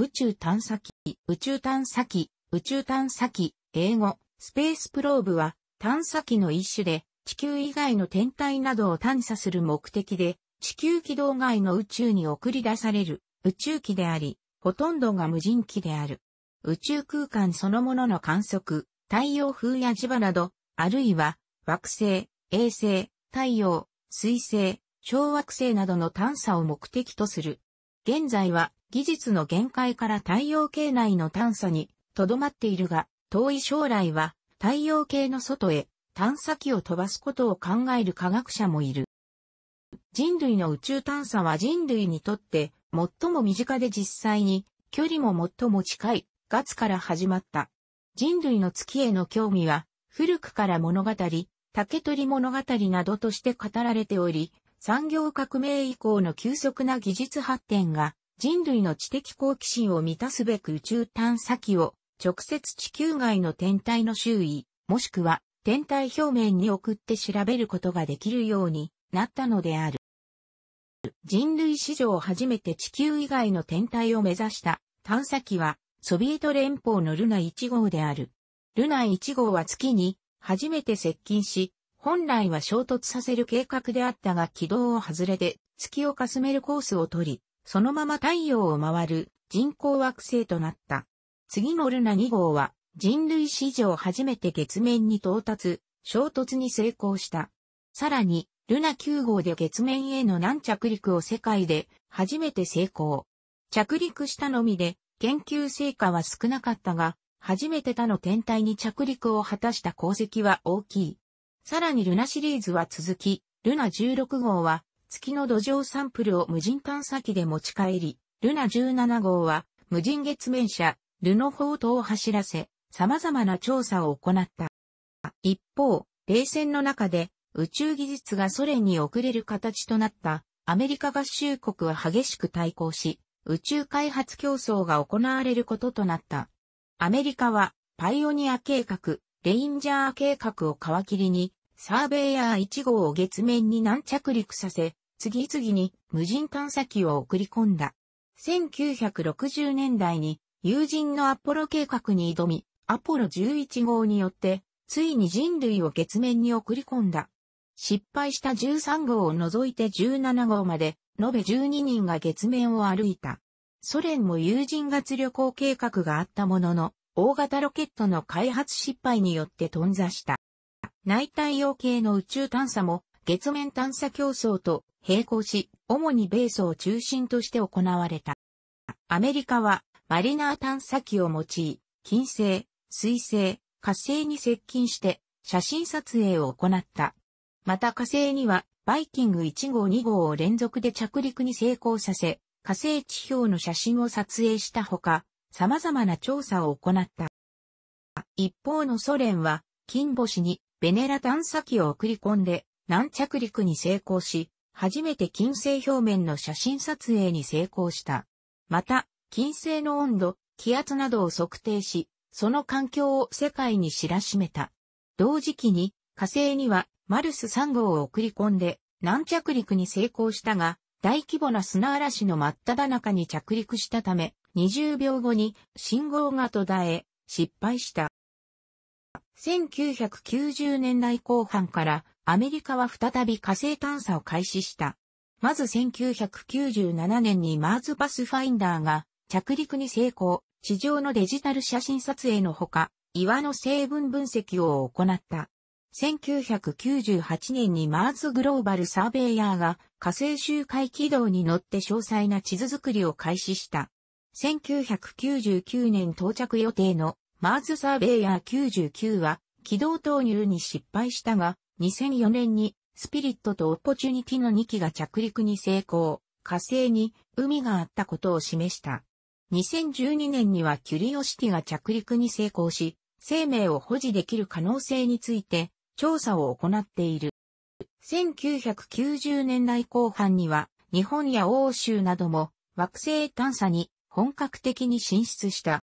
宇宙探査機、宇宙探査機、宇宙探査機、英語、スペースプローブは探査機の一種で地球以外の天体などを探査する目的で地球軌道外の宇宙に送り出される宇宙機であり、ほとんどが無人機である。宇宙空間そのものの観測、太陽風や磁場など、あるいは惑星、衛星、太陽、水星、小惑星などの探査を目的とする。現在は技術の限界から太陽系内の探査にとどまっているが、遠い将来は太陽系の外へ探査機を飛ばすことを考える科学者もいる。人類の宇宙探査は人類にとって最も身近で実際に距離も最も近い月から始まった。人類の月への興味は古くから物語、竹取物語などとして語られており、産業革命以降の急速な技術発展が人類の知的好奇心を満たすべく宇宙探査機を直接地球外の天体の周囲、もしくは天体表面に送って調べることができるようになったのである。人類史上初めて地球以外の天体を目指した探査機はソビエト連邦のルナ1号である。ルナ1号は月に初めて接近し、本来は衝突させる計画であったが軌道を外れて月をかすめるコースを取り、そのまま太陽を回る人工惑星となった。次のルナ2号は人類史上初めて月面に到達、衝突に成功した。さらに、ルナ9号で月面への軟着陸を世界で初めて成功。着陸したのみで研究成果は少なかったが、初めて他の天体に着陸を果たした功績は大きい。さらにルナシリーズは続き、ルナ16号は月の土壌サンプルを無人探査機で持ち帰り、ルナ17号は無人月面車、ルノフォートを走らせ、様々な調査を行った。一方、冷戦の中で宇宙技術がソ連に遅れる形となったアメリカ合衆国は激しく対抗し、宇宙開発競争が行われることとなった。アメリカはパイオニア計画、レインジャー計画を皮切りに、サーベイヤー1号を月面に軟着陸させ、次々に無人探査機を送り込んだ。1960年代に友人のアポロ計画に挑み、アポロ11号によって、ついに人類を月面に送り込んだ。失敗した13号を除いて17号まで、延べ12人が月面を歩いた。ソ連も友人月旅行計画があったものの、大型ロケットの開発失敗によって頓挫した。内太陽系の宇宙探査も月面探査競争と並行し、主に米ソを中心として行われた。アメリカはマリナー探査機を用い、金星、水星、火星に接近して写真撮影を行った。また火星にはバイキング1号2号を連続で着陸に成功させ、火星地表の写真を撮影したほか、様々な調査を行った。一方のソ連は、金星にベネラ探査機を送り込んで、南着陸に成功し、初めて金星表面の写真撮影に成功した。また、金星の温度、気圧などを測定し、その環境を世界に知らしめた。同時期に火星にはマルス3号を送り込んで南着陸に成功したが、大規模な砂嵐の真っ只中に着陸したため、20秒後に信号が途絶え、失敗した。1990年代後半からアメリカは再び火星探査を開始した。まず1997年にマーズパスファインダーが着陸に成功、地上のデジタル写真撮影のほか、岩の成分分析を行った。1998年にマーズグローバルサーベイヤーが火星周回軌道に乗って詳細な地図作りを開始した。1999年到着予定のマーズサーベイヤー99は軌道投入に失敗したが、2004年にスピリットとオポチュニティの2機が着陸に成功、火星に海があったことを示した。2012年にはキュリオシティが着陸に成功し、生命を保持できる可能性について調査を行っている。1990年代後半には日本や欧州なども惑星探査に本格的に進出した。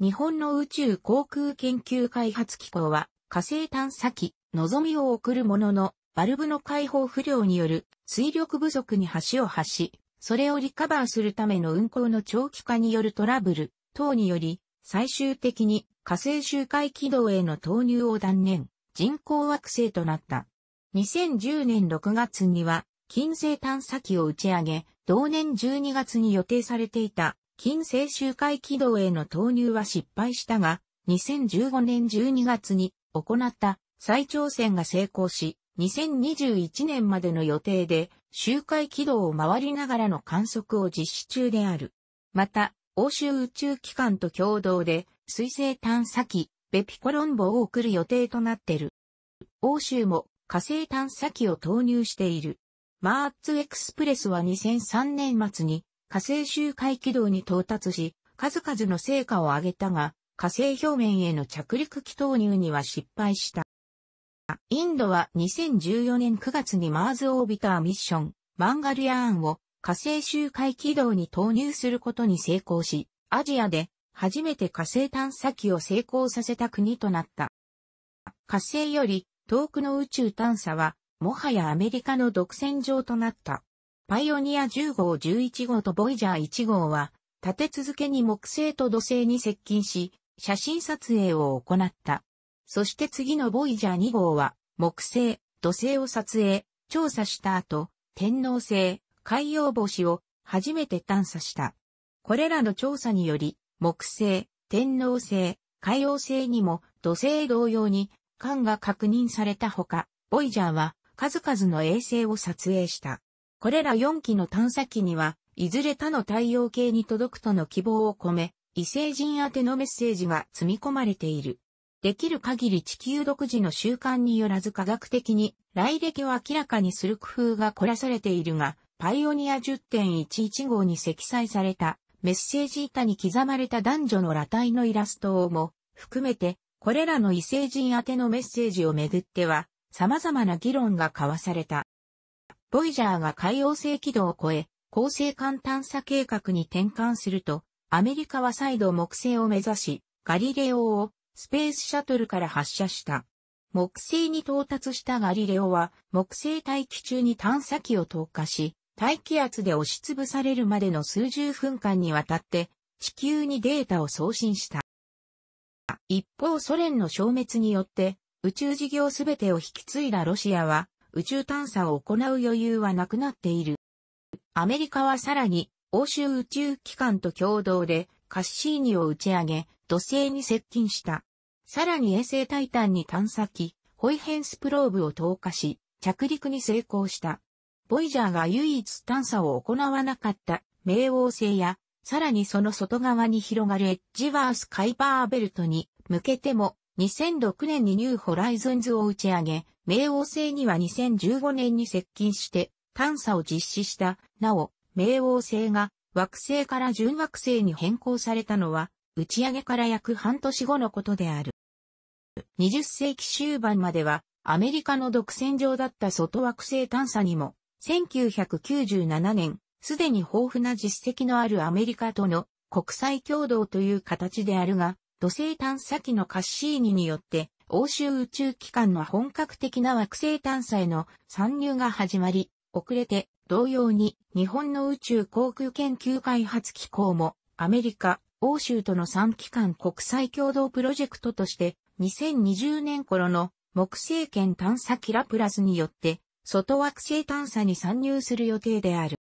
日本の宇宙航空研究開発機構は火星探査機、のぞみを送るものの、バルブの開放不良による水力不足に橋を発し、それをリカバーするための運行の長期化によるトラブル等により、最終的に火星周回軌道への投入を断念、人工惑星となった。2010年6月には、金星探査機を打ち上げ、同年12月に予定されていた金星周回軌道への投入は失敗したが、2015年12月に行った再挑戦が成功し、2021年までの予定で周回軌道を回りながらの観測を実施中である。また、欧州宇宙機関と共同で水星探査機、ベピコロンボを送る予定となってる。欧州も火星探査機を投入している。マーツエクスプレスは2003年末に火星周回軌道に到達し、数々の成果を上げたが、火星表面への着陸機投入には失敗した。インドは2014年9月にマーズオービターミッション、マンガリアーンを火星周回軌道に投入することに成功し、アジアで初めて火星探査機を成功させた国となった。火星より遠くの宇宙探査は、もはやアメリカの独占上となった。パイオニア10号11号とボイジャー1号は、立て続けに木星と土星に接近し、写真撮影を行った。そして次のボイジャー2号は、木星、土星を撮影、調査した後、天王星、海洋星を初めて探査した。これらの調査により、木星、天王星、海洋星にも土星同様に間が確認されたほか、ボイジャーは数々の衛星を撮影した。これら4機の探査機には、いずれ他の太陽系に届くとの希望を込め、異星人宛てのメッセージが積み込まれている。できる限り地球独自の習慣によらず科学的に来歴を明らかにする工夫が凝らされているが、パイオニア10.11号に積載されたメッセージ板に刻まれた男女の裸体のイラストをも含めて、これらの異星人宛てのメッセージをめぐっては、様々な議論が交わされた。ボイジャーが海洋星軌道を越え、恒星間探査計画に転換すると、アメリカは再度木星を目指し、ガリレオをスペースシャトルから発射した。木星に到達したガリレオは木星大気中に探査機を投下し、大気圧で押しつぶされるまでの数十分間にわたって地球にデータを送信した。一方ソ連の消滅によって宇宙事業すべてを引き継いだロシアは宇宙探査を行う余裕はなくなっている。アメリカはさらに欧州宇宙機関と共同でカッシーニを打ち上げ、土星に接近した。さらに衛星タイタンに探査機、ホイヘンスプローブを投下し、着陸に成功した。ボイジャーが唯一探査を行わなかった冥王星や、さらにその外側に広がるエッジワースカイパーベルトに向けても、2006年にニューホライゾンズを打ち上げ、冥王星には2015年に接近して探査を実施した。なお、冥王星が惑星から準惑星に変更されたのは、打ち上げから約半年後のことである。20世紀終盤までは、アメリカの独占上だった外惑星探査にも、1997年、すでに豊富な実績のあるアメリカとの国際共同という形であるが、土星探査機のカッシーニによって、欧州宇宙機関の本格的な惑星探査への参入が始まり、遅れて、同様に、日本の宇宙航空研究開発機構も、アメリカ、欧州との3機関国際共同プロジェクトとして、2020年頃の木星圏探査キラプラスによって、外惑星探査に参入する予定である。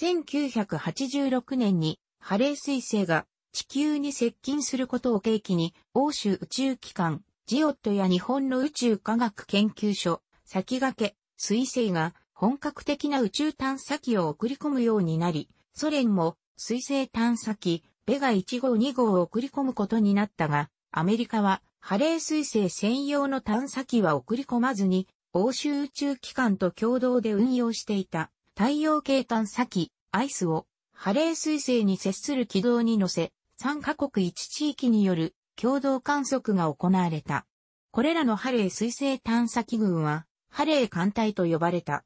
1986年に、ハレー彗星が地球に接近することを契機に、欧州宇宙機関、ジオットや日本の宇宙科学研究所、先駆け、彗星が本格的な宇宙探査機を送り込むようになり、ソ連も水星探査機、ベガ1号2号を送り込むことになったが、アメリカはハレー水星専用の探査機は送り込まずに、欧州宇宙機関と共同で運用していた太陽系探査機、アイスをハレー水星に接する軌道に乗せ、3カ国1地域による共同観測が行われた。これらのハレー水星探査機群は、ハレー艦隊と呼ばれた。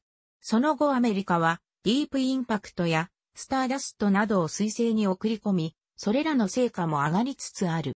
その後アメリカは、ディープインパクトや、スターダストなどを彗星に送り込み、それらの成果も上がりつつある。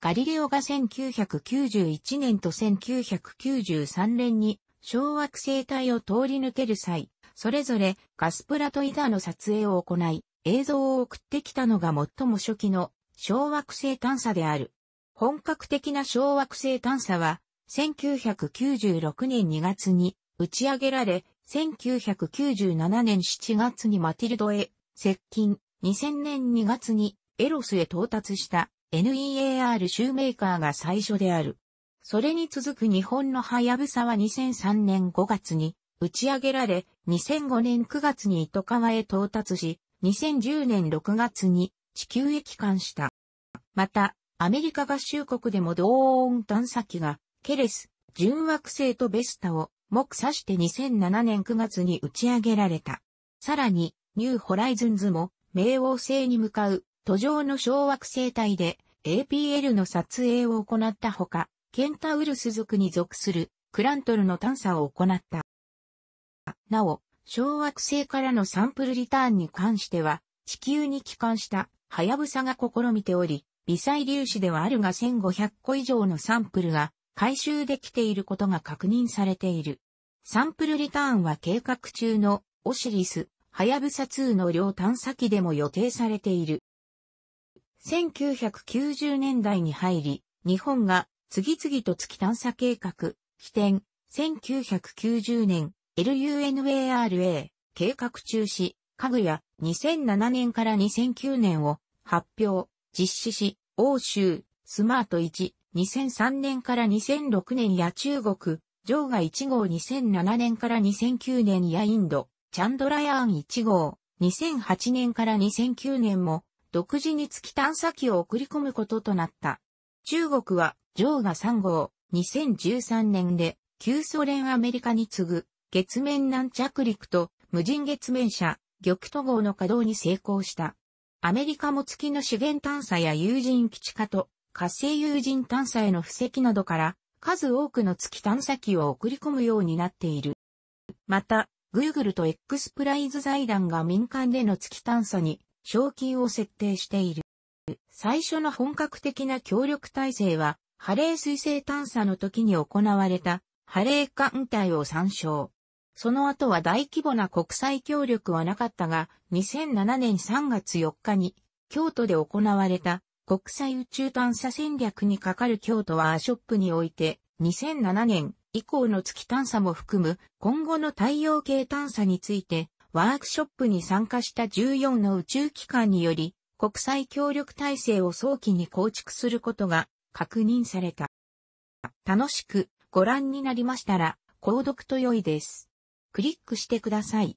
ガリレオが1991年と1993年に小惑星帯を通り抜ける際、それぞれガスプラトイダーの撮影を行い、映像を送ってきたのが最も初期の小惑星探査である。本格的な小惑星探査は1996年2月に打ち上げられ、1997年7月にマティルドへ接近、2000年2月にエロスへ到達した NEAR シューメーカーが最初である。それに続く日本のハヤブサは2003年5月に打ち上げられ、2005年9月に糸川へ到達し、2010年6月に地球へ帰還した。また、アメリカ合衆国でも同音探査機が、ケレス、純惑星とベスタを目指して2007年9月に打ち上げられた。さらに、ニューホライズンズも、冥王星に向かう、途上の小惑星帯で、APL の撮影を行ったほか、ケンタウルス族に属する、クラントルの探査を行った。なお、小惑星からのサンプルリターンに関しては、地球に帰還した、はやぶさが試みており、微細粒子ではあるが1500個以上のサンプルが回収できていることが確認されている。サンプルリターンは計画中のオシリス、ハヤブサ2の両探査機でも予定されている。1990年代に入り、日本が次々と月探査計画、起点、1990年、LUNARA、計画中止、家具や2007年から2009年を発表、実施し、欧州、スマート1、2003年から2006年や中国、ジョーガ1号2007年から2009年やインド、チャンドラヤーン1号、2008年から2009年も、独自に月探査機を送り込むこととなった。中国は、ジョーガ3号、2013年で、旧ソ連アメリカに次ぐ、月面南着陸と、無人月面車、玉都号の稼働に成功した。アメリカも月の資源探査や有人基地化と、火星有人探査への布石などから、数多くの月探査機を送り込むようになっている。また、Google と X プライズ財団が民間での月探査に、賞金を設定している。最初の本格的な協力体制は、ハレー彗星探査の時に行われた、ハレー艦隊を参照。その後は大規模な国際協力はなかったが、2007年3月4日に、京都で行われた国際宇宙探査戦略に係る京都ワーショップにおいて、2007年以降の月探査も含む今後の太陽系探査について、ワークショップに参加した14の宇宙機関により、国際協力体制を早期に構築することが確認された。楽しくご覧になりましたら、購読と良いです。クリックしてください。